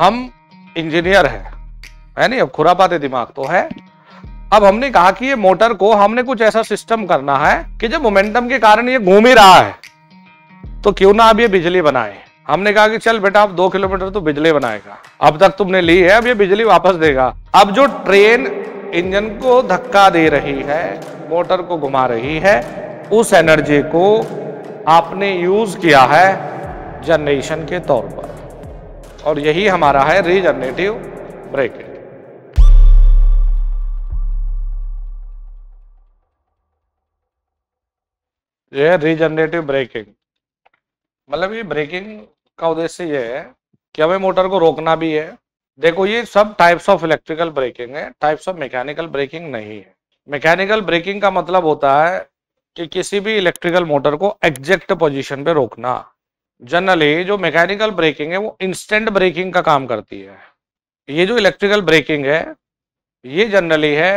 हम इंजीनियर है है नहीं अब पाते दिमाग तो है अब हमने कहा कि ये मोटर को हमने कुछ ऐसा सिस्टम करना है कि जब मोमेंटम के कारण ये घूम ही रहा है तो क्यों ना अब ये बिजली बनाए हमने कहा कि चल बेटा अब दो किलोमीटर तो बिजली बनाएगा अब तक तुमने ली है अब ये बिजली वापस देगा अब जो ट्रेन इंजन को धक्का दे रही है मोटर को घुमा रही है उस एनर्जी को आपने यूज किया है जनरेशन के तौर पर और यही हमारा है रीजनरेटिव ब्रेक ये रीजनरेटिव ब्रेकिंग मतलब ये ब्रेकिंग का उद्देश्य ये है कि हमें मोटर को रोकना भी है देखो ये सब टाइप्स ऑफ इलेक्ट्रिकल ब्रेकिंग है टाइप्स ऑफ मैकेनिकल ब्रेकिंग नहीं है मैकेनिकल ब्रेकिंग का मतलब होता है कि किसी भी इलेक्ट्रिकल मोटर को एग्जैक्ट पोजीशन पे रोकना जनरली जो मैकेनिकल ब्रेकिंग है वो इंस्टेंट ब्रेकिंग का काम करती है ये जो इलेक्ट्रिकल ब्रेकिंग है ये जनरली है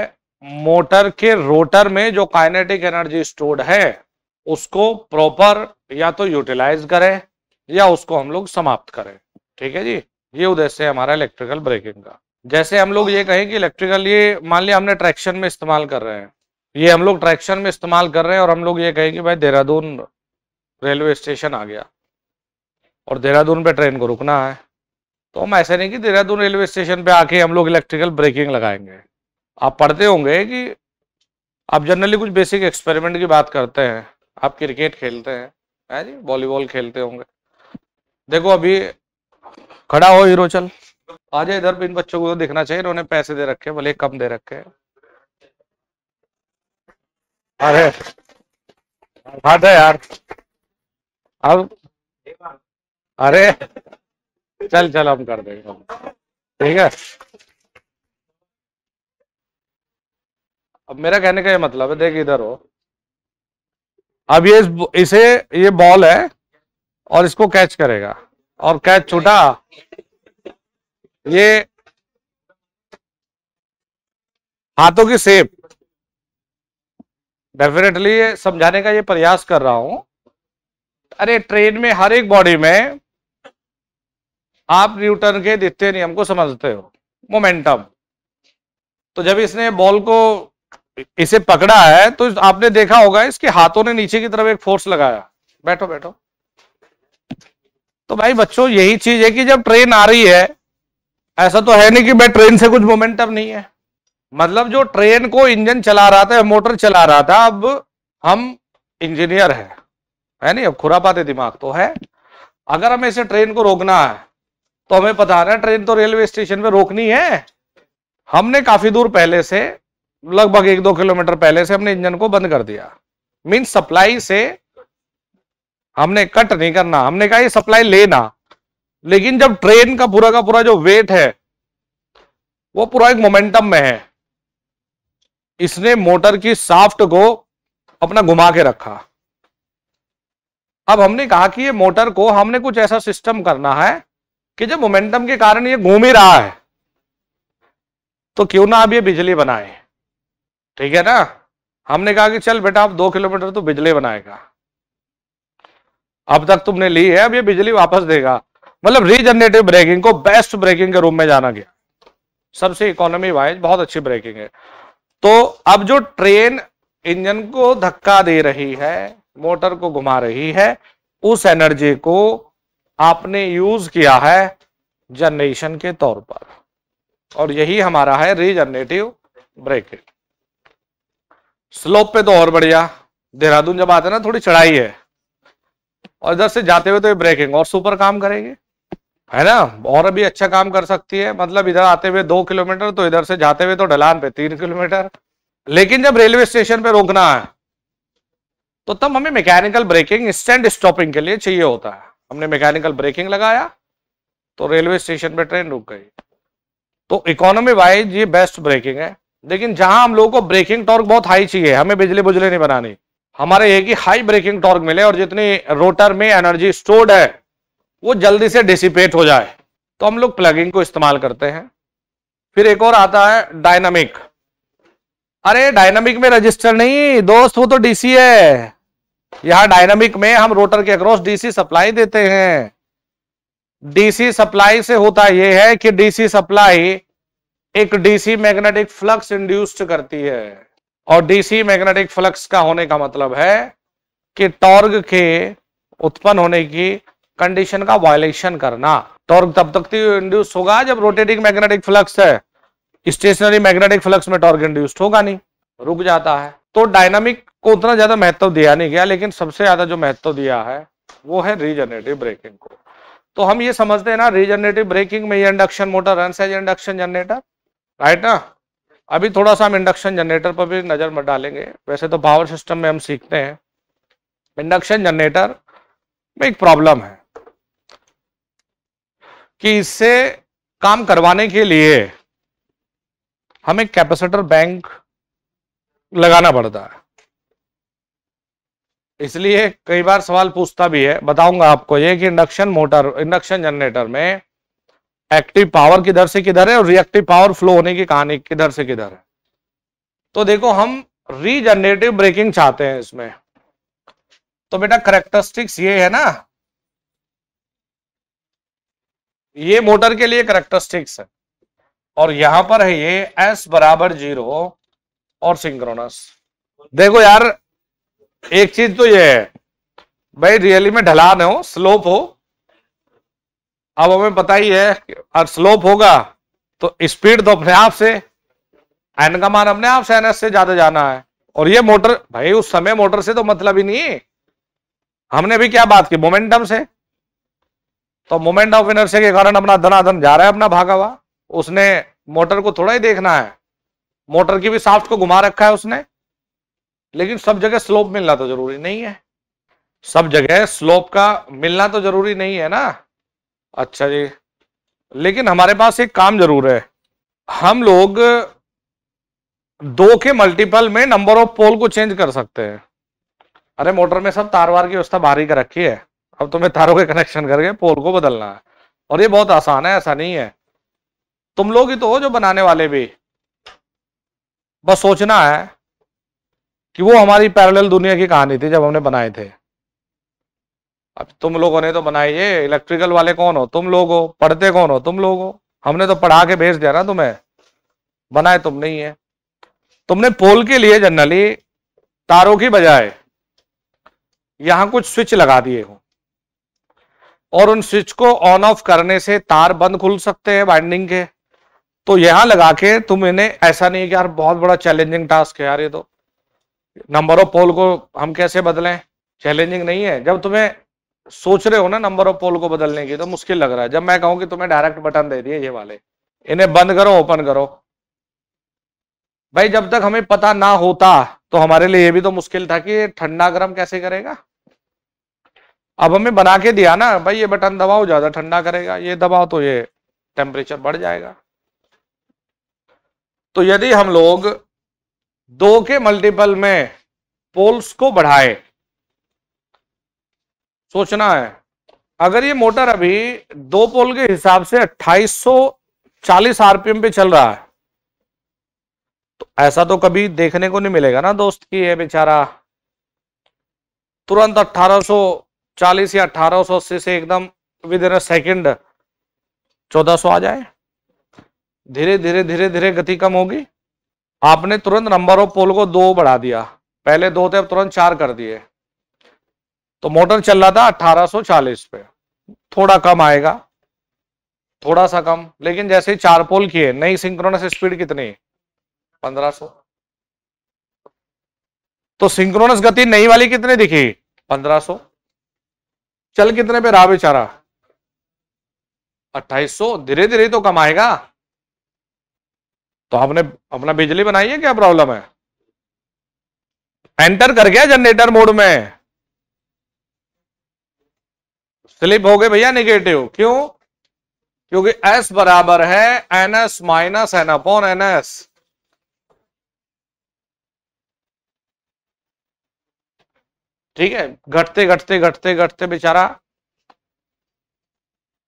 मोटर के रोटर में जो काइनेटिक एनर्जी स्टोर्ड है उसको प्रॉपर या तो यूटिलाइज करें या उसको हम लोग समाप्त करें ठीक है जी ये उद्देश्य है हमारा इलेक्ट्रिकल ब्रेकिंग का जैसे हम लोग ये कहें कि इलेक्ट्रिकल ये मान लिया हमने ट्रैक्शन में इस्तेमाल कर रहे हैं ये हम लोग ट्रैक्शन में इस्तेमाल कर रहे हैं और हम लोग ये कहें कि भाई देहरादून रेलवे स्टेशन आ गया और देहरादून पे ट्रेन को रुकना है तो हम ऐसे नहीं कि देहरादून रेलवे स्टेशन पे आके हम लोग इलेक्ट्रिकल ब्रेकिंग लगाएंगे आप पढ़ते होंगे कि आप जनरली कुछ बेसिक एक्सपेरिमेंट की बात करते हैं आप क्रिकेट खेलते हैं है जी वॉलीबॉल खेलते होंगे देखो अभी खड़ा हो हीरो चल आ जाए इधर भी इन बच्चों को तो दिखना चाहिए इन्होंने पैसे दे रखे भले कम दे रखे अरे बात है यार अब अरे चल चल हम कर देंगे ठीक है अब मेरा कहने का ये मतलब है देख इधर हो अब ये इसे ये बॉल है और इसको कैच करेगा और कैच छूटा ये हाथों की सेप डेफिनेटली समझाने का ये प्रयास कर रहा हूं अरे ट्रेन में हर एक बॉडी में आप न्यूटन के द्वितीय नियम को समझते हो मोमेंटम तो जब इसने बॉल को इसे पकड़ा है तो आपने देखा होगा इसके हाथों ने नीचे की तरफ एक फोर्स लगाया बैठो बैठो तो भाई बच्चों यही चीज है कि जब ट्रेन आ रही है ऐसा तो है नहीं कि भाई ट्रेन से कुछ मोमेंटम नहीं है मतलब जो ट्रेन को इंजन चला रहा था मोटर चला रहा था अब हम इंजीनियर है है नहीं अब पाते दिमाग तो है अगर हमें इसे ट्रेन को रोकना है तो हमें पता है ट्रेन तो रेलवे स्टेशन पे रोकनी है हमने काफी दूर पहले से लगभग एक दो किलोमीटर पहले से हमने इंजन को बंद कर दिया मीन सप्लाई से हमने कट नहीं करना हमने कहा ये सप्लाई लेना लेकिन जब ट्रेन का पूरा का पूरा जो वेट है वो पूरा एक मोमेंटम में है इसने मोटर की साफ्ट को अपना घुमा के रखा अब हमने कहा कि ये मोटर को हमने कुछ ऐसा सिस्टम करना है कि जब मोमेंटम के कारण ये घूम ही रहा है तो क्यों ना आप ये बिजली बनाए ठीक है ना हमने कहा कि चल बेटा आप दो किलोमीटर तो बिजली बनाएगा अब तक तुमने ली है अब ये बिजली वापस देगा मतलब रीजनरेटिव ब्रेकिंग को बेस्ट ब्रेकिंग के रूप में जाना गया सबसे इकोनॉमी वाइज बहुत अच्छी ब्रेकिंग है तो अब जो ट्रेन इंजन को धक्का दे रही है मोटर को घुमा रही है उस एनर्जी को आपने यूज किया है जनरेशन के तौर पर और यही हमारा है रीजनरेटिव ब्रेकेट स्लोप पे तो और बढ़िया देहरादून जब आते ना थोड़ी चढ़ाई है और इधर से जाते हुए तो ये ब्रेकिंग और सुपर काम करेगी है ना और अभी अच्छा काम कर सकती है मतलब इधर आते हुए दो किलोमीटर तो इधर से जाते हुए तो ढलान पे तीन किलोमीटर लेकिन जब रेलवे स्टेशन पे रोकना है तो तब हमें मैकेनिकल ब्रेकिंग स्टैंड स्टॉपिंग के लिए चाहिए होता है हमने मैकेनिकल ब्रेकिंग लगाया तो रेलवे स्टेशन पे ट्रेन रुक गई तो इकोनॉमी वाइज ये बेस्ट ब्रेकिंग है लेकिन जहां हम लोगों को ब्रेकिंग टॉर्क बहुत हाई चाहिए हमें बिजली बुजली नहीं बनानी हमारे ये की हाई ब्रेकिंग टॉर्क मिले और जितनी रोटर में एनर्जी स्टोर्ड है वो जल्दी से डिसिपेट हो जाए तो हम लोग प्लगिंग को इस्तेमाल करते हैं फिर एक और आता है डायनामिक अरे डायनामिक में रजिस्टर नहीं दोस्त वो तो डीसी है यहां डायनामिक में हम रोटर के अक्रॉस डीसी सप्लाई देते हैं डीसी सप्लाई से होता यह है कि डीसी सप्लाई एक डीसी मैग्नेटिक फ्लक्स इंड्यूस्ड करती है और डीसी मैग्नेटिक फ्लक्स का होने का मतलब है कि टॉर्ग के उत्पन्न होने की कंडीशन का वायलेशन करना टॉर्ग तब तक इंड्यूस तो होगा जब रोटेटिंग मैग्नेटिक फ्लक्स है स्टेशनरी मैग्नेटिक फ्लक्स में टॉर्ग इंड्यूस्ड होगा नहीं रुक जाता है तो डायनामिक को उतना ज्यादा महत्व दिया नहीं गया लेकिन सबसे ज्यादा जो महत्व दिया है वो है रीजनरेटिव ब्रेकिंग को तो हम ये समझते हैं ना रीजनरेटिव ब्रेकिंग में ये induction motor run as induction generator right ना अभी थोड़ा सा हम इंडक्शन जनरेटर पर भी नजर मत डालेंगे वैसे तो पावर सिस्टम में हम सीखते हैं इंडक्शन जनरेटर में एक प्रॉब्लम है कि इससे काम करवाने के लिए हमें कैपेसिटर बैंक लगाना पड़ता है इसलिए कई बार सवाल पूछता भी है बताऊंगा आपको ये कि इंडक्शन मोटर इंडक्शन जनरेटर में एक्टिव पावर किधर से किधर है और रिएक्टिव पावर फ्लो होने की कहानी किधर से किधर है तो देखो हम रीजनरेटिव ब्रेकिंग चाहते हैं इसमें तो बेटा करेक्टरिस्टिक्स ये है ना ये मोटर के लिए करेक्टरिस्टिक्स है और यहां पर है ये एस बराबर जीरो और सिंक्रोनस देखो यार एक चीज तो ये है भाई रियली में ढलान हो स्लोप हो अब हमें पता ही है अगर स्लोप होगा तो स्पीड तो अपने आप से एन का मान अपने आप से एन से ज्यादा जाना है और ये मोटर भाई उस समय मोटर से तो मतलब ही नहीं हमने भी क्या बात की मोमेंटम से तो मोमेंट ऑफ इनर्शिया के कारण अपना धनाधन जा रहा है अपना भागा हुआ उसने मोटर को थोड़ा ही देखना है मोटर की भी साफ्ट को घुमा रखा है उसने लेकिन सब जगह स्लोप मिलना तो जरूरी नहीं है सब जगह स्लोप का मिलना तो जरूरी नहीं है ना अच्छा जी लेकिन हमारे पास एक काम जरूर है हम लोग दो के मल्टीपल में नंबर ऑफ पोल को चेंज कर सकते हैं अरे मोटर में सब तारवार की व्यवस्था भारी कर रखी है अब तुम्हें तो तारों के कनेक्शन करके पोल को बदलना है और ये बहुत आसान है ऐसा नहीं है तुम लोग ही तो हो जो बनाने वाले भी बस सोचना है कि वो हमारी पैरेलल दुनिया की कहानी थी जब हमने बनाए थे अब तुम लोगों ने तो बनाई ये इलेक्ट्रिकल वाले कौन हो तुम लोग हो पढ़ते कौन हो तुम लोग हो हमने तो पढ़ा के भेज दिया ना तुम्हें बनाए तुम नहीं है तुमने पोल के लिए जनरली तारों की बजाय यहां कुछ स्विच लगा दिए हो और उन स्विच को ऑन ऑफ करने से तार बंद खुल सकते हैं बाइंडिंग के तो यहां लगा के तुम इन्हें ऐसा नहीं कि यार बहुत बड़ा चैलेंजिंग टास्क है यार ये तो नंबर ऑफ पोल को हम कैसे बदलें चैलेंजिंग नहीं है जब तुम्हें सोच रहे हो ना नंबर ऑफ पोल को बदलने की तो मुश्किल लग रहा है जब मैं कहूं कि तुम्हें डायरेक्ट बटन दे दिए ये वाले इन्हें बंद करो ओपन करो भाई जब तक हमें पता ना होता तो हमारे लिए ये भी तो मुश्किल था कि ठंडा गर्म कैसे करेगा अब हमें बना के दिया ना भाई ये बटन दबाओ ज्यादा ठंडा करेगा ये दबाओ तो ये टेम्परेचर बढ़ जाएगा तो यदि हम लोग दो के मल्टीपल में पोल्स को बढ़ाए सोचना है अगर ये मोटर अभी दो पोल के हिसाब से 2840 आरपीएम पे चल रहा है तो ऐसा तो कभी देखने को नहीं मिलेगा ना दोस्त की है बेचारा तुरंत 1840 या 1880 से एकदम विद इन सेकेंड चौदह आ जाए धीरे धीरे धीरे धीरे गति कम होगी आपने तुरंत नंबर ऑफ पोल को दो बढ़ा दिया पहले दो थे अब तुरंत चार कर दिए तो मोटर चल रहा था 1840 पे थोड़ा कम आएगा थोड़ा सा कम लेकिन जैसे ही चार पोल किए नई सिंक्रोनस स्पीड कितनी 1500 तो सिंक्रोनस गति नई वाली कितनी दिखी 1500 चल कितने पे रहा बेचारा 2800 धीरे धीरे तो कम आएगा तो आपने अपना बिजली बनाई है क्या प्रॉब्लम है एंटर कर गया जनरेटर मोड में स्लिप हो गए भैया निगेटिव क्यों क्योंकि एस बराबर है N S minus N upon N S ठीक है घटते घटते घटते घटते बेचारा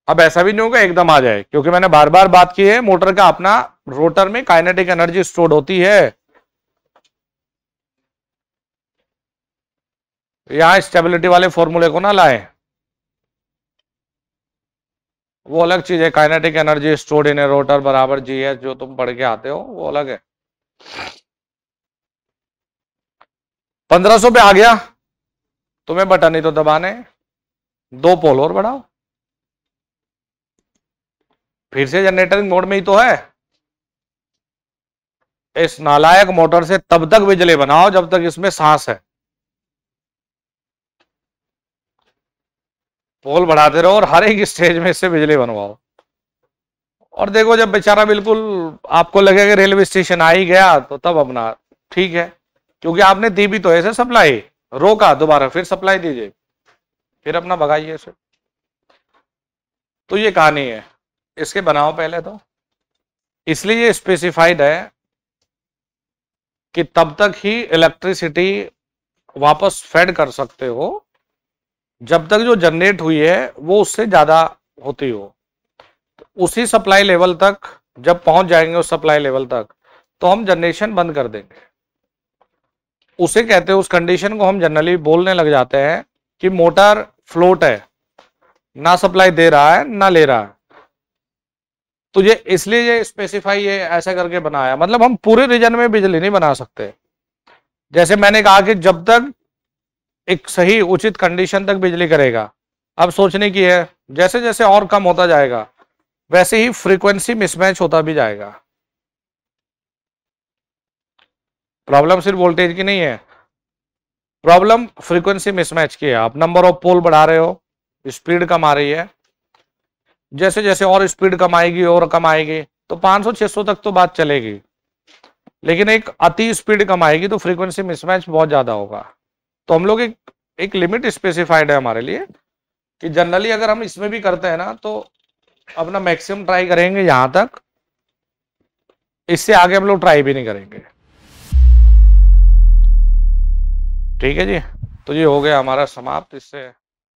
अब ऐसा भी नहीं होगा एकदम आ जाए क्योंकि मैंने बार बार बात की है मोटर का अपना रोटर में काइनेटिक एनर्जी स्टोर होती है यहां स्टेबिलिटी वाले फॉर्मूले को ना लाए वो अलग चीज है kinetic energy store in rotor बराबर जी है जो तुम पढ़ के आते हो वो अलग है पंद्रह सौ पे आ गया तुम्हें बटन ही तो दबाने दो पोल और बढ़ाओ फिर से जनरेटरिंग मोड में ही तो है इस नालायक मोटर से तब तक बिजली बनाओ जब तक इसमें सांस है पोल बढ़ाते रहो और हर एक स्टेज में इससे बिजली बनवाओ और देखो जब बेचारा बिल्कुल आपको कि रेलवे स्टेशन आ ही गया तो तब अपना ठीक है क्योंकि आपने दी भी तो ऐसे सप्लाई रोका दोबारा फिर सप्लाई दीजिए फिर अपना भगाइए इसे तो ये कहानी है इसके बनाओ पहले तो इसलिए ये स्पेसिफाइड है कि तब तक ही इलेक्ट्रिसिटी वापस फेड कर सकते हो जब तक जो जनरेट हुई है वो उससे ज़्यादा होती हो तो उसी सप्लाई लेवल तक जब पहुंच जाएंगे उस सप्लाई लेवल तक तो हम जनरेशन बंद कर देंगे उसे कहते हैं उस कंडीशन को हम जनरली बोलने लग जाते हैं कि मोटर फ्लोट है ना सप्लाई दे रहा है ना ले रहा है तो ये इसलिए ये स्पेसिफाई ये ऐसा करके बनाया मतलब हम पूरे रीजन में बिजली नहीं बना सकते जैसे मैंने कहा कि जब तक एक सही उचित कंडीशन तक बिजली करेगा अब सोचने की है जैसे जैसे और कम होता जाएगा वैसे ही फ्रीक्वेंसी मिसमैच होता भी जाएगा प्रॉब्लम सिर्फ वोल्टेज की नहीं है प्रॉब्लम फ्रीक्वेंसी मिसमैच की है आप नंबर ऑफ पोल बढ़ा रहे हो स्पीड कम आ रही है जैसे जैसे और स्पीड कमाएगी और कमाएगी तो 500-600 तक तो बात चलेगी लेकिन एक अति स्पीड कमाएगी तो फ्रीक्वेंसी मिसमैच बहुत ज़्यादा होगा तो हम लोग एक एक लिमिट स्पेसिफाइड है हमारे लिए कि जनरली अगर हम इसमें भी करते हैं ना तो अपना मैक्सिमम ट्राई करेंगे यहां तक इससे आगे हम लोग ट्राई भी नहीं करेंगे ठीक है जी तो ये हो गया हमारा समाप्त इससे